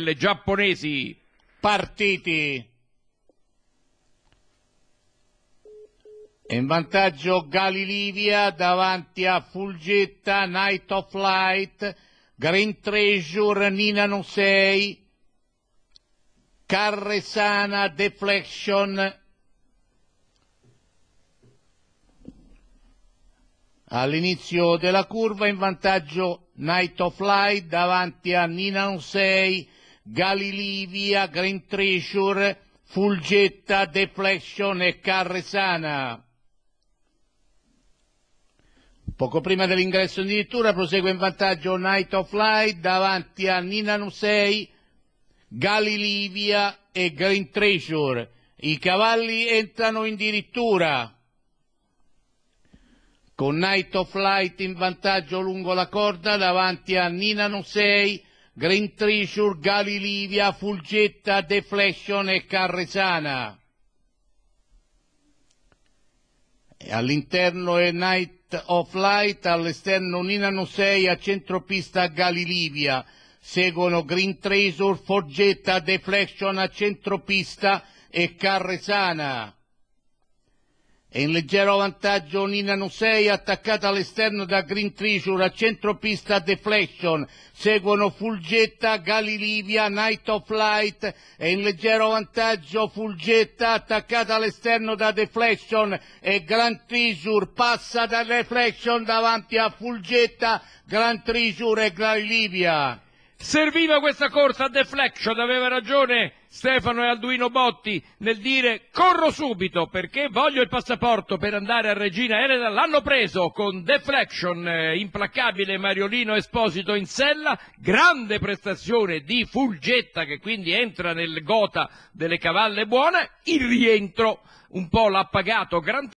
le giapponesi. Partiti. In vantaggio Galilivia davanti a Fulgetta, Night of Light, Green Treasure, Nina No 6, Carresana, Deflection. All'inizio della curva in vantaggio Night of Light davanti a Nina No 6, Galilivia, Green Treasure, Fulgetta, Deflection e Carresana. Poco prima dell'ingresso in dirittura prosegue in vantaggio Night of Light davanti a Nina Nusei, Galilei e Green Treasure. I cavalli entrano in dirittura. Con Night of Light in vantaggio lungo la corda davanti a Nina Nusei, Green Treasure, Galilivia, Fulgetta, Deflection e Carresana. All'interno è Night of Light, all'esterno Ninano 6, a centropista Galilivia. Seguono Green Treasure, Forgetta, Deflection a centropista e Carresana. È in leggero vantaggio Nina Nusei attaccata all'esterno da Green Treasure, a centropista Deflection, seguono Fulgetta, Galilivia, Night of Light, è in leggero vantaggio Fulgetta attaccata all'esterno da Deflection e Grand Treasure passa da Deflection davanti a Fulgetta, Grand Treasure e Galilivia. Serviva questa corsa a deflection, aveva ragione Stefano e Alduino Botti nel dire corro subito perché voglio il passaporto per andare a Regina Elena, l'hanno preso con deflection, eh, implacabile Mariolino Esposito in sella, grande prestazione di Fulgetta che quindi entra nel gota delle cavalle buone, il rientro un po' l'ha pagato Grant